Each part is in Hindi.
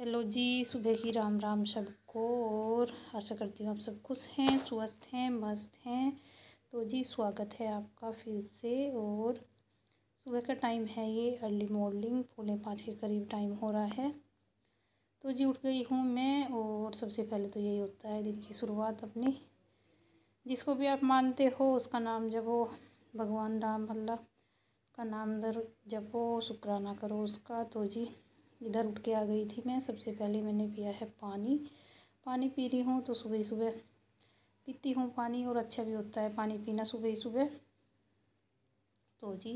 हेलो जी सुबह की राम राम सबको और आशा करती हूँ आप सब खुश हैं स्वस्थ हैं मस्त हैं तो जी स्वागत है आपका फिर से और सुबह का टाइम है ये अर्ली मॉर्निंग पौने पाँच के करीब टाइम हो रहा है तो जी उठ गई हूँ मैं और सबसे पहले तो यही होता है दिन की शुरुआत अपनी जिसको भी आप मानते हो उसका नाम जब भगवान राम अल्लाह का नाम दर जपो शुक्राना करो उसका तो जी इधर उठ के आ गई थी मैं सबसे पहले मैंने पिया है पानी पानी पी रही हूँ तो सुबह सुबह पीती हूँ पानी और अच्छा भी होता है पानी पीना सुबह सुबह तो जी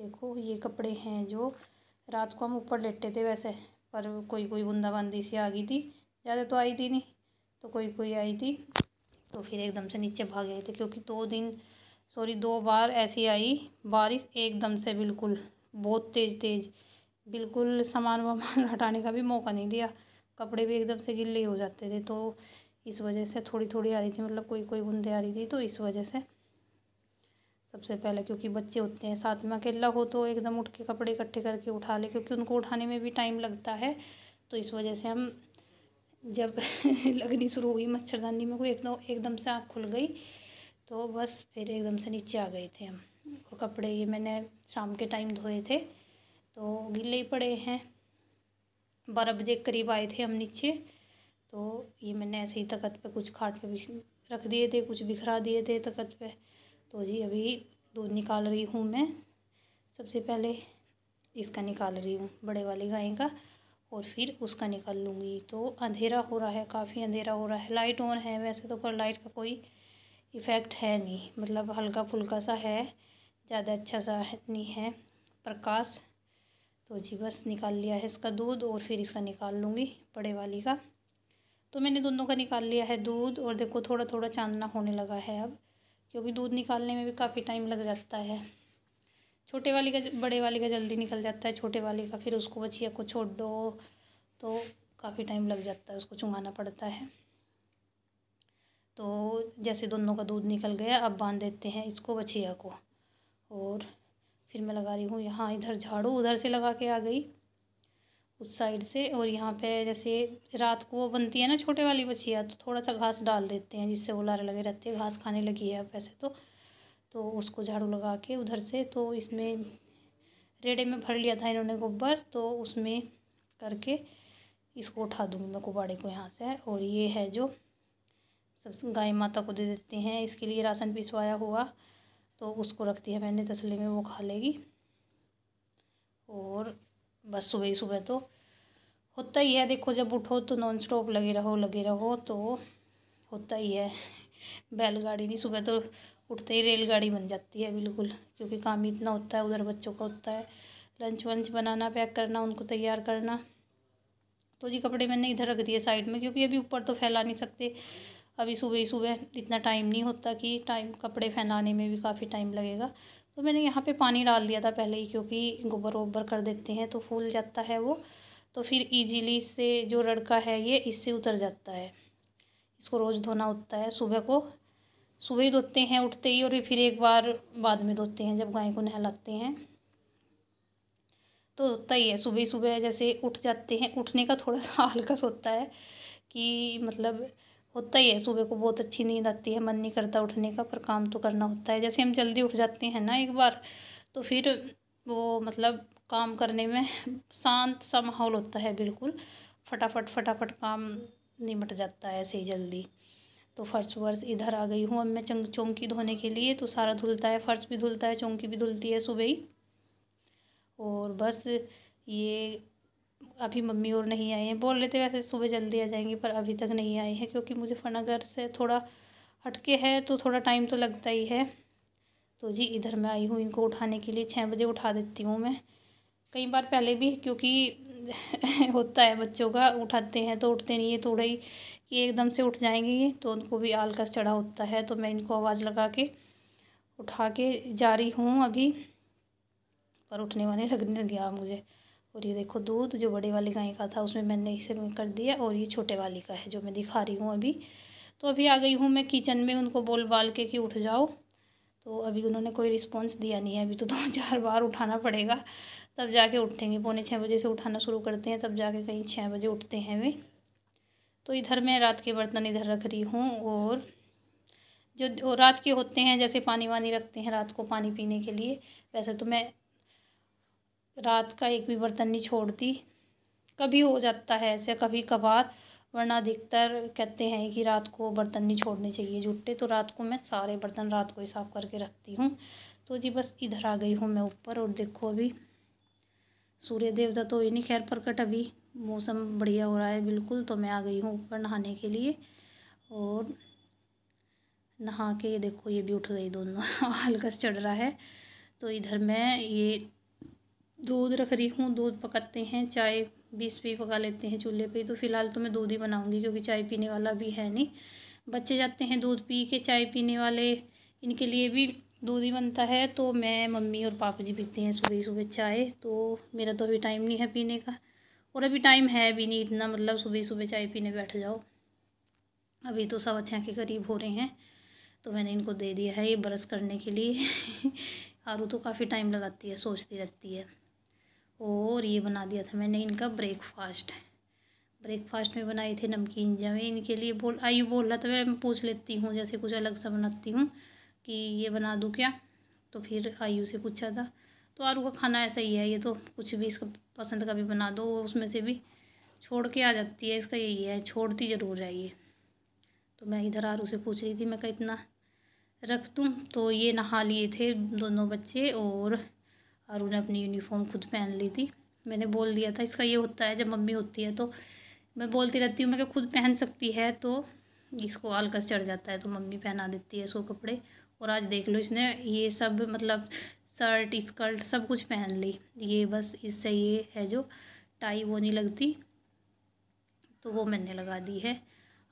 देखो ये कपड़े हैं जो रात को हम ऊपर लेटे थे वैसे पर कोई कोई बूंदाबांदी सी आ गई थी ज़्यादा तो आई थी नहीं तो कोई कोई आई थी तो फिर एकदम से नीचे भाग गए थे क्योंकि दो दिन सॉरी दो बार ऐसी आई बारिश एकदम से बिल्कुल बहुत तेज़ तेज़ बिल्कुल सामान वामान हटाने का भी मौका नहीं दिया कपड़े भी एकदम से गिले हो जाते थे तो इस वजह से थोड़ी थोड़ी आ रही थी मतलब कोई कोई बूंदे आ रही थी तो इस वजह से सबसे पहले क्योंकि बच्चे होते हैं साथ में अकेला हो तो एकदम उठ के कपड़े इकट्ठे करके उठा ले क्योंकि उनको उठाने में भी टाइम लगता है तो इस वजह से हम जब लगनी शुरू हुई मच्छरदानी में कोई एकदम एकदम से आँख खुल गई तो बस फिर एकदम से नीचे आ गए थे हम और कपड़े ये मैंने शाम के टाइम धोए थे तो गिले ही पड़े हैं बारह बजे करीब आए थे हम नीचे तो ये मैंने ऐसे ही तकत पे कुछ खाट पे रख दिए थे कुछ बिखरा दिए थे तकत पे तो जी अभी दूध निकाल रही हूँ मैं सबसे पहले इसका निकाल रही हूँ बड़े वाली गाय का और फिर उसका निकाल लूँगी तो अंधेरा हो रहा है काफ़ी अंधेरा हो रहा है लाइट ऑन है वैसे तो पर लाइट का कोई इफ़ेक्ट है नहीं मतलब हल्का फुल्का सा है ज़्यादा अच्छा सा नहीं है प्रकाश तो जी बस निकाल लिया है इसका दूध और फिर इसका निकाल लूँगी बड़े वाली का तो मैंने दोनों का निकाल लिया है दूध और देखो थोड़ा थोड़ा चांदना होने लगा है अब क्योंकि दूध निकालने में भी काफ़ी टाइम लग जाता है छोटे वाले का बड़े वाले का जल्दी निकल जाता है छोटे वाले का फिर उसको बछिया को छोड़ दो तो काफ़ी टाइम लग जाता है उसको चुंगाना पड़ता है तो जैसे दोनों का दूध निकल गया अब बांध देते हैं इसको बछिया को और फिर मैं लगा रही हूँ यहाँ इधर झाड़ू उधर से लगा के आ गई उस साइड से और यहाँ पे जैसे रात को वो बनती है ना छोटे वाली बछिया तो थोड़ा सा घास डाल देते हैं जिससे वो लारे लगे रहते हैं घास खाने लगी है वैसे तो तो उसको झाड़ू लगा के उधर से तो इसमें रेड़े में भर लिया था इन्होंने गोबर तो उसमें करके इसको उठा दूँगी मैं कुबाड़े को यहाँ से और ये है जो सब गाय माता को दे देते हैं इसके लिए राशन पिसवाया हुआ तो उसको रख दिया मैंने तसली में वो खा लेगी और बस सुबह ही सुबह तो होता ही है देखो जब उठो तो नॉन स्टॉप लगे रहो लगे रहो तो होता ही है बैलगाड़ी नहीं सुबह तो उठते ही रेलगाड़ी बन जाती है बिल्कुल क्योंकि काम ही इतना होता है उधर बच्चों का होता है लंच वंच बनाना पैक करना उनको तैयार करना तो जी कपड़े मैंने इधर रख दिए साइड में क्योंकि अभी ऊपर तो फैला नहीं सकते अभी सुबह ही सुबह इतना टाइम नहीं होता कि टाइम कपड़े फैलाने में भी काफ़ी टाइम लगेगा तो मैंने यहाँ पे पानी डाल दिया था पहले ही क्योंकि गोबर वोबर कर देते हैं तो फूल जाता है वो तो फिर इजीली से जो रड़का है ये इससे उतर जाता है इसको रोज़ धोना होता है सुबह को सुबह ही धोते हैं उठते ही और फिर एक बार बाद में धोते हैं जब गाय को नहलाते हैं तो होता ही है सुबह सुबह जैसे उठ जाते हैं उठने का थोड़ा सा हल्का होता है कि मतलब होता ही है सुबह को बहुत अच्छी नींद आती है मन नहीं करता उठने का पर काम तो करना होता है जैसे हम जल्दी उठ जाते हैं ना एक बार तो फिर वो मतलब काम करने में शांत सा माहौल होता है बिल्कुल फटाफट फटाफट काम निमट जाता है ऐसे ही जल्दी तो फर्श वर्श इधर आ गई हूँ अब मैं चंग चौंकी धोने के लिए तो सारा धुलता है फर्श भी धुलता है चौंकी भी धुलती है सुबह ही और बस ये अभी मम्मी और नहीं आए हैं बोल रहे थे वैसे सुबह जल्दी आ जाएंगे पर अभी तक नहीं आए हैं क्योंकि मुझे फनागर से थोड़ा हटके है तो थोड़ा टाइम तो लगता ही है तो जी इधर मैं आई हूँ इनको उठाने के लिए छः बजे उठा देती हूँ मैं कई बार पहले भी क्योंकि होता है बच्चों का उठाते हैं तो उठते नहीं है थोड़ा ही कि एकदम से उठ जाएंगे ये तो उनको भी का चढ़ा होता है तो मैं इनको आवाज़ लगा के उठा के जा रही हूँ अभी पर उठने वाले लगने गया मुझे और ये देखो दूध जो बड़े वाली गाय का था उसमें मैंने इसे कर दिया और ये छोटे वाली का है जो मैं दिखा रही हूँ अभी तो अभी आ गई हूँ मैं किचन में उनको बोल बाल के कि उठ जाओ तो अभी उन्होंने कोई रिस्पॉन्स दिया नहीं है अभी तो दो चार बार उठाना पड़ेगा तब जाके उठेंगे पौने छः बजे से उठाना शुरू करते हैं तब जाके कहीं छः बजे उठते हैं वे तो इधर मैं रात के बर्तन इधर रख रही हूँ और जो रात के होते हैं जैसे पानी वानी रखते हैं रात को पानी पीने के लिए वैसे तो मैं रात का एक भी बर्तन नहीं छोड़ती कभी हो जाता है ऐसे कभी कभार वरना अधिकतर कहते हैं कि रात को बर्तन नहीं छोड़ने चाहिए जुटे तो रात को मैं सारे बर्तन रात को ही साफ़ करके रखती हूँ तो जी बस इधर आ गई हूँ मैं ऊपर और देखो अभी सूर्य देवता तो ये नहीं खैर प्रकट अभी मौसम बढ़िया हो रहा है बिल्कुल तो मैं आ गई हूँ ऊपर नहाने के लिए और नहा के ये देखो ये भी उठ गई दोनों हल्का चढ़ रहा है तो इधर मैं ये दूध रख रही हूँ दूध पकाते हैं चाय बीस भी पका लेते हैं चूल्हे पे तो फ़िलहाल तो मैं दूध ही बनाऊँगी क्योंकि चाय पीने वाला भी है नहीं बच्चे जाते हैं दूध पी के चाय पीने वाले इनके लिए भी दूध ही बनता है तो मैं मम्मी और पापा जी पीते हैं सुबह सुबह चाय तो मेरा तो अभी टाइम नहीं है पीने का और अभी टाइम है भी नहीं इतना मतलब सुबह सुबह चाय पीने बैठ जाओ अभी तो सब अच्छा के करीब हो रहे हैं तो मैंने इनको दे दिया है ये ब्रश करने के लिए आरू तो काफ़ी टाइम लगाती है सोचती रहती है और ये बना दिया था मैंने इनका ब्रेकफास्ट ब्रेकफास्ट में बनाए थे नमकीन जमे इनके लिए बोल आयु बोल रहा था मैं पूछ लेती हूँ जैसे कुछ अलग सा बनाती हूँ कि ये बना दूँ क्या तो फिर आयु से पूछा था तो आरू का खाना ऐसा ही है ये तो कुछ भी इसका पसंद का भी बना दो उसमें से भी छोड़ के आ जाती है इसका यही है छोड़ती ज़रूर है ये तो मैं इधर आरू से पूछ रही थी मैं कहा इतना रख दूँ तो ये नहा लिए थे दोनों बच्चे और और उन्हें अपनी यूनिफॉर्म खुद पहन ली थी मैंने बोल दिया था इसका ये होता है जब मम्मी होती है तो मैं बोलती रहती हूँ मैं खुद पहन सकती है तो इसको आलकस चढ़ जाता है तो मम्मी पहना देती है इसको कपड़े और आज देख लो इसने ये सब मतलब शर्ट स्कर्ट सब कुछ पहन ली ये बस इससे ये है जो टाई वो नहीं लगती तो वो मैंने लगा दी है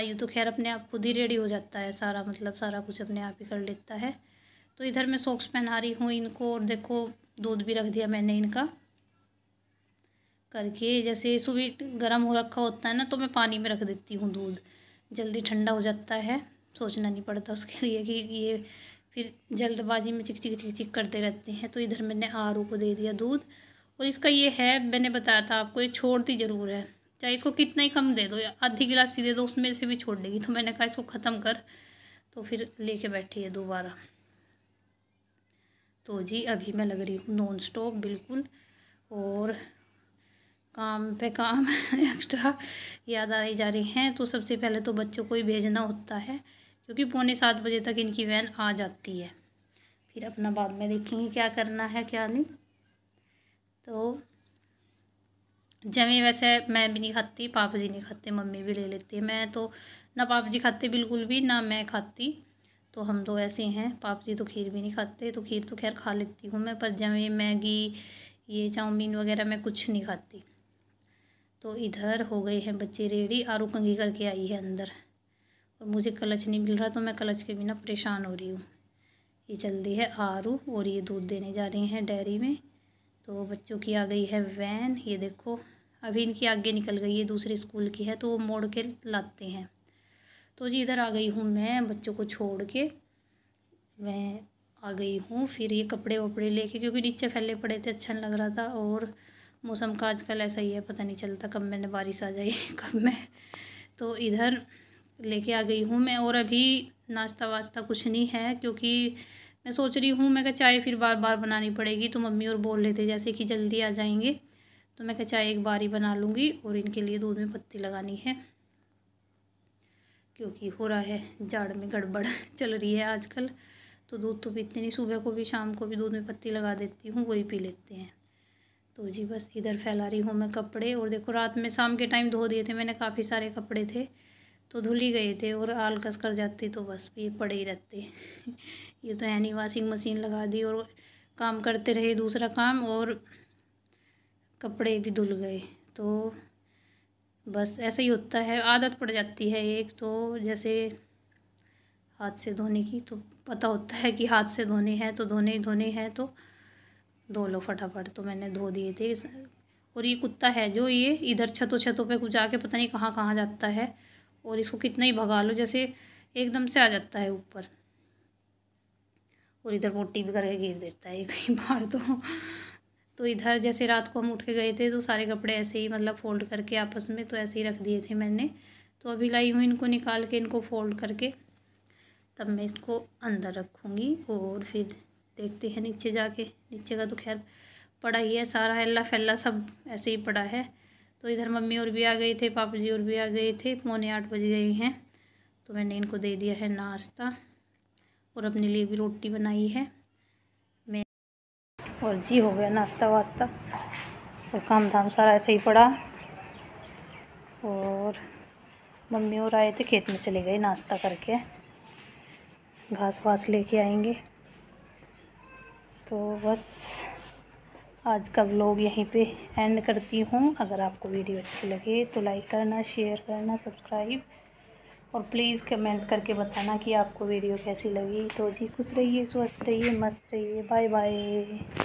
आयु तो खैर अपने आप खुद ही रेडी हो जाता है सारा मतलब सारा कुछ अपने आप ही कर लेता है तो इधर मैं सॉक्स पहना रही हूँ इनको और देखो दूध भी रख दिया मैंने इनका करके जैसे सुबह गर्म हो रखा होता है ना तो मैं पानी में रख देती हूँ दूध जल्दी ठंडा हो जाता है सोचना नहीं पड़ता उसके लिए कि ये फिर जल्दबाजी में चिक चिक चिक चिक करते रहते हैं तो इधर मैंने आर को दे दिया दूध और इसका ये है मैंने बताया था आपको ये छोड़ती ज़रूर है चाहे इसको कितना ही कम दे दो या आधी गिलास ही दे दो उसमें से भी छोड़ देगी तो मैंने कहा इसको ख़त्म कर तो फिर लेके बैठी है दोबारा तो जी अभी मैं लग रही हूँ नॉन स्टॉप बिल्कुल और काम पे काम एक्स्ट्रा याद आई जा रही हैं तो सबसे पहले तो बच्चों को ही भेजना होता है क्योंकि पौने सात बजे तक इनकी वैन आ जाती है फिर अपना बाद में देखेंगे क्या करना है क्या नहीं तो जमी वैसे मैं भी नहीं खाती पापा जी नहीं खाते मम्मी भी ले लेती है मैं तो ना पापा जी खाते बिल्कुल भी ना मैं खाती तो हम तो ऐसे हैं पाप जी तो खीर भी नहीं खाते तो खीर तो खैर खा लेती हूँ मैं पर जब ये मैगी ये चाउमीन वगैरह मैं कुछ नहीं खाती तो इधर हो गए हैं बच्चे रेडी आरू कंगी करके आई है अंदर और मुझे क्लच नहीं मिल रहा तो मैं क्लच के बिना परेशान हो रही हूँ ये जल्दी है आरू और ये दूध देने जा रही हैं डेयरी में तो बच्चों की आ गई है वैन ये देखो अभी इनकी आगे निकल गई है दूसरे स्कूल की है तो वो मोड़ के लाते हैं तो जी इधर आ गई हूँ मैं बच्चों को छोड़ के मैं आ गई हूँ फिर ये कपड़े वपड़े लेके क्योंकि नीचे फैले पड़े थे अच्छा लग रहा था और मौसम का आजकल ऐसा ही है पता नहीं चलता कब मैंने बारिश आ जाए कब मैं तो इधर लेके आ गई हूँ मैं और अभी नाश्ता वास्ता कुछ नहीं है क्योंकि मैं सोच रही हूँ मैं क्या चाय फिर बार बार बनानी पड़ेगी तो मम्मी और बोल रहे थे जैसे कि जल्दी आ जाएंगे तो मैं क्या चाय एक बार ही बना लूँगी और इनके लिए दूध में पत्ती लगानी है क्योंकि हो रहा है जाड़ में गड़बड़ चल रही है आजकल तो दूध तो पीते नहीं सुबह को भी शाम को भी दूध में पत्ती लगा देती हूँ वही पी लेते हैं तो जी बस इधर फैला रही हूँ मैं कपड़े और देखो रात में शाम के टाइम धो दिए थे मैंने काफ़ी सारे कपड़े थे तो धुल ही गए थे और आल कस कर जाती तो बस ये पड़े ही रहते ये तो यानी वॉशिंग मशीन लगा दी और काम करते रहे दूसरा काम और कपड़े भी धुल गए तो बस ऐसा ही होता है आदत पड़ जाती है एक तो जैसे हाथ से धोने की तो पता होता है कि हाथ से धोने हैं तो धोने ही धोने हैं तो धो लो फटाफट तो मैंने धो दिए थे और ये कुत्ता है जो ये इधर छतों छतों पे कुछ आके पता नहीं कहाँ कहाँ जाता है और इसको कितना ही भगा लो जैसे एकदम से आ जाता है ऊपर और इधर पोटी भी करके गिर देता है कहीं बाहर तो तो इधर जैसे रात को हम उठ के गए थे तो सारे कपड़े ऐसे ही मतलब फ़ोल्ड करके आपस में तो ऐसे ही रख दिए थे मैंने तो अभी लाई हूँ इनको निकाल के इनको फ़ोल्ड करके तब मैं इसको अंदर रखूँगी और फिर देखते हैं नीचे जाके नीचे का तो खैर पड़ा ही है सारा हल्ला फैला सब ऐसे ही पड़ा है तो इधर मम्मी और भी आ गए थे पापा जी और भी आ गए थे पौने आठ बज गए हैं तो मैंने इनको दे दिया है नाश्ता और अपने लिए भी रोटी बनाई है और जी हो गया नाश्ता वास्ता और काम धाम सारा ऐसे ही पड़ा और मम्मी और आए थे खेत में चले गए नाश्ता करके घास वास लेके आएंगे तो बस आज का व्लॉग यहीं पे एंड करती हूँ अगर आपको वीडियो अच्छी लगे तो लाइक करना शेयर करना सब्सक्राइब और प्लीज़ कमेंट करके बताना कि आपको वीडियो कैसी लगी तो जी खुश रहिए स्वस्थ रहिए मस्त रहिए बाय बाय